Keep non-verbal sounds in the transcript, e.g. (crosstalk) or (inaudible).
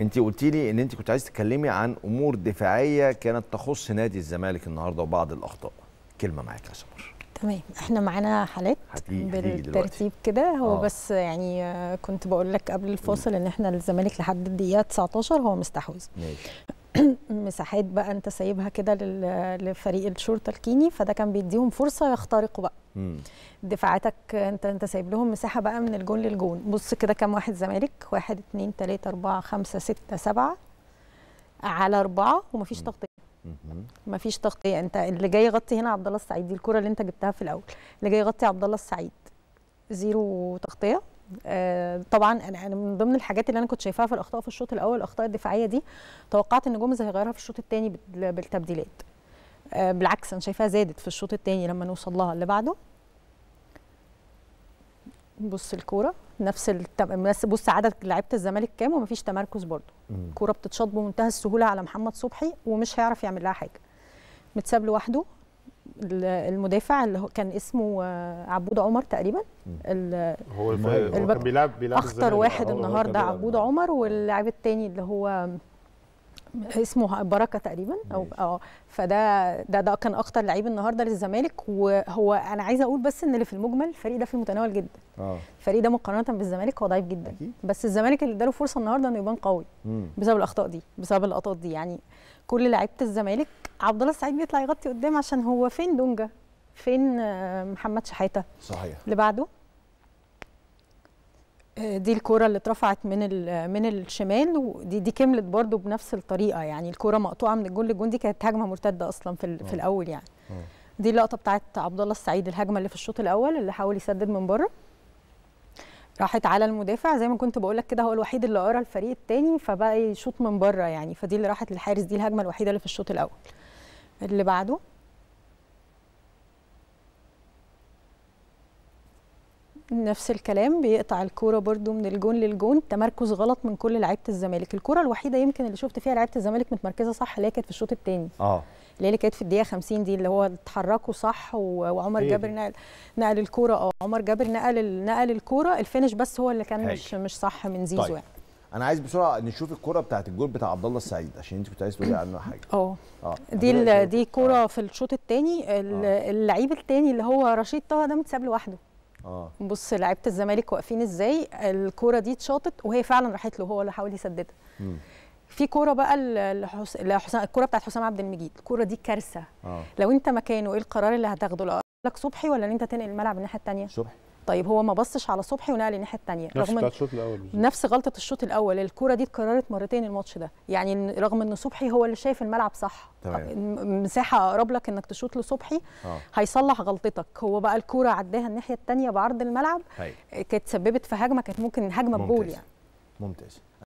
انت قلتي لي ان انت كنت عايز تتكلمي عن امور دفاعيه كانت تخص نادي الزمالك النهارده وبعض الاخطاء كلمه معاك يا سمر تمام احنا معانا حالات بالترتيب كده هو آه. بس يعني آه، كنت بقول لك قبل الفاصل ان احنا الزمالك لحد الدقيقه 19 هو مستحوذ (clears throat) مساحات بقى انت سايبها كده لفريق الشرطه الكيني فده كان بيديهم فرصه يخترقوا بقى مم. دفاعاتك انت انت سايب لهم مساحه بقى من الجون للجون بص كده كام واحد زمالك واحد اتنين تلاته اربعه خمسه سته سبعه على اربعه ومفيش تغطيه مفيش تغطيه انت اللي جاي يغطي هنا عبد الله السعيد دي الكره اللي انت جبتها في الاول اللي جاي يغطي عبد الله السعيد زيرو تغطيه آه طبعا انا من ضمن الحاجات اللي انا كنت شايفاها في الاخطاء في الشوط الاول الاخطاء الدفاعيه دي توقعت ان جوميز هيغيرها في الشوط الثاني بالتبديلات آه بالعكس انا شايفاها زادت في الشوط الثاني لما نوصل لها اللي بعده بص الكوره نفس التم... بص عدد لعيبه الزمالك كام ومفيش تمركز برضه الكوره بتتشاط بمنتهى السهوله على محمد صبحي ومش هيعرف يعمل لها حاجه متساب لوحده المدافع اللي كان اسمه آه، عبود عمر تقريبا هو, البك... كان بيلعب بيلعب اخطر واحد اه، النهارده عبود عمر واللاعب الثاني اللي هو اسمه بركه تقريبا او اه فده ده ده كان اخطر لعيب النهارده للزمالك وهو انا عايزه اقول بس ان اللي في المجمل الفريق ده في المتناول جدا اه الفريق ده مقارنه بالزمالك هو ضعيف جدا أكيد. بس الزمالك اللي اداله فرصه النهارده انه يبان قوي مم. بسبب الاخطاء دي بسبب اللقطات دي يعني كل لعيبه الزمالك عبد الله السعيد بيطلع يغطي قدام عشان هو فين دونجا فين آه، محمد شحاته صحيح اللي بعده دي الكرة اللي اترفعت من من الشمال ودي دي كملت برده بنفس الطريقه يعني الكرة مقطوعه من الجون للجون دي كانت هجمه مرتده اصلا في في آه. الاول يعني أوه. دي اللقطه بتاعت عبد الله السعيد الهجمه اللي في الشوط الاول اللي حاول يسدد من بره راحت على المدافع زي ما كنت بقول لك كده هو الوحيد اللي قرا الفريق الثاني فبقى يشوط من بره يعني فدي اللي راحت للحارس دي الهجمه الوحيده اللي في الشوط الاول اللي بعده نفس الكلام بيقطع الكوره برده من الجون للجون تمركز غلط من كل لعيبه الزمالك الكوره الوحيده يمكن اللي شفت فيها لعيبه الزمالك متمركزه صح اللي هي كانت في الشوط الثاني اه اللي هي كانت في الدقيقه 50 دي اللي هو اتحركوا صح وعمر إيه جابر نقل نقل الكوره اه عمر جابر نقل نقل الكوره الفينش بس هو اللي كان مش مش صح من زيزو طيب. يعني. انا عايز بسرعه نشوف الكوره بتاعت الجول بتاع عبد الله السعيد عشان انت كنت عايز تقولي عنه حاجه اه, آه. دي دي كوره آه. في الشوط الثاني آه. اللعيب الثاني اللي هو رشيد طه ده متساب لوحده اه بص لعيبه الزمالك واقفين ازاي الكوره دي اتشاطت وهي فعلا راحت له هو اللي حاول يسددها في كوره بقى لحس... الكوره بتاعت حسام عبد المجيد الكوره دي كارثه آه. لو انت مكانه ايه القرار اللي هتاخده لك صبحي ولا ان انت تنقل الملعب الناحيه الثانيه صبحي طيب هو ما بصش على صبحي ونقل الناحيه الثانيه نفس رغم الشوط الاول نفس غلطه الشوط الاول الكوره دي اتكررت مرتين الماتش ده يعني رغم ان صبحي هو اللي شايف الملعب صح تمام. مساحه اقرب لك انك تشوط لصبحي آه. هيصلح غلطتك هو بقى الكوره عداها الناحيه الثانيه بعرض الملعب كانت سببت في هجمه كانت ممكن هجمه بجول يعني ممتاز